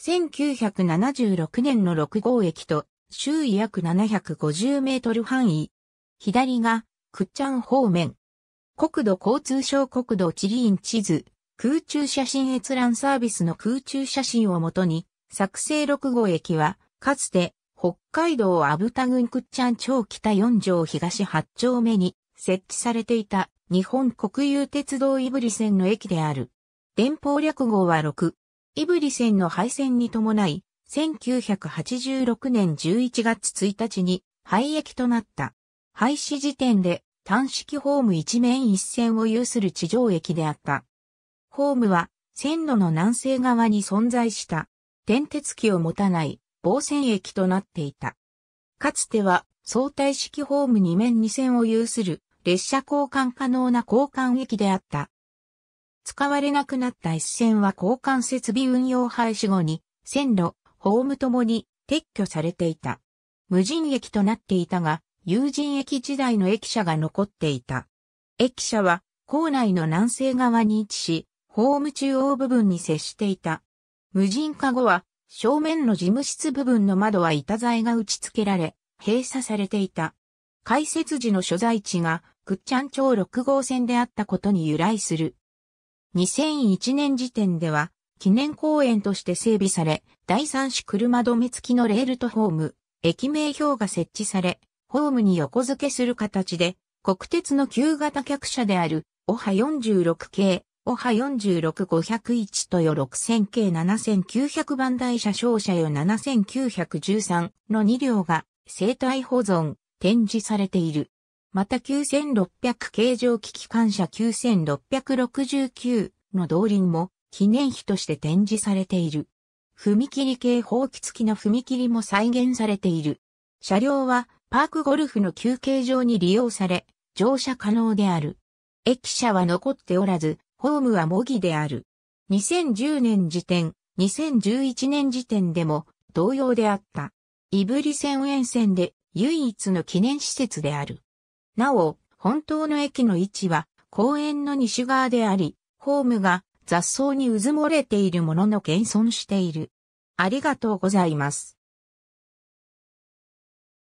1976年の6号駅と周囲約750メートル範囲。左が、くっちゃん方面。国土交通省国土地理院地図、空中写真閲覧サービスの空中写真をもとに、作成6号駅は、かつて、北海道アブタ郡くっちゃん町北4条東8丁目に設置されていた日本国有鉄道いぶり線の駅である。電報略号は6、胆振線の廃線に伴い、1986年11月1日に廃駅となった。廃止時点で単式ホーム一面一線を有する地上駅であった。ホームは線路の南西側に存在した電鉄機を持たない防線駅となっていた。かつては相対式ホーム2面2線を有する列車交換可能な交換駅であった使われなくなった一線は交換設備運用廃止後に、線路、ホームともに撤去されていた。無人駅となっていたが、有人駅時代の駅舎が残っていた。駅舎は、校内の南西側に位置し、ホーム中央部分に接していた。無人化後は、正面の事務室部分の窓は板材が打ち付けられ、閉鎖されていた。開設時の所在地が、倶知安町6号線であったことに由来する。2001年時点では、記念公園として整備され、第三種車止め付きのレールとホーム、駅名標が設置され、ホームに横付けする形で、国鉄の旧型客車である、オハ46系、オハ46501とよ6000系7900番台車商車よ7913の2両が生体保存、展示されている。また9600形状機機関車9669の動輪も記念碑として展示されている。踏切系放棄付きの踏切も再現されている。車両はパークゴルフの休憩場に利用され、乗車可能である。駅舎は残っておらず、ホームは模擬である。2010年時点、2011年時点でも同様であった。胆振線沿線で唯一の記念施設である。なお、本当の駅の位置は公園の西側であり、ホームが雑草にうずもれているものの現存している。ありがとうございます。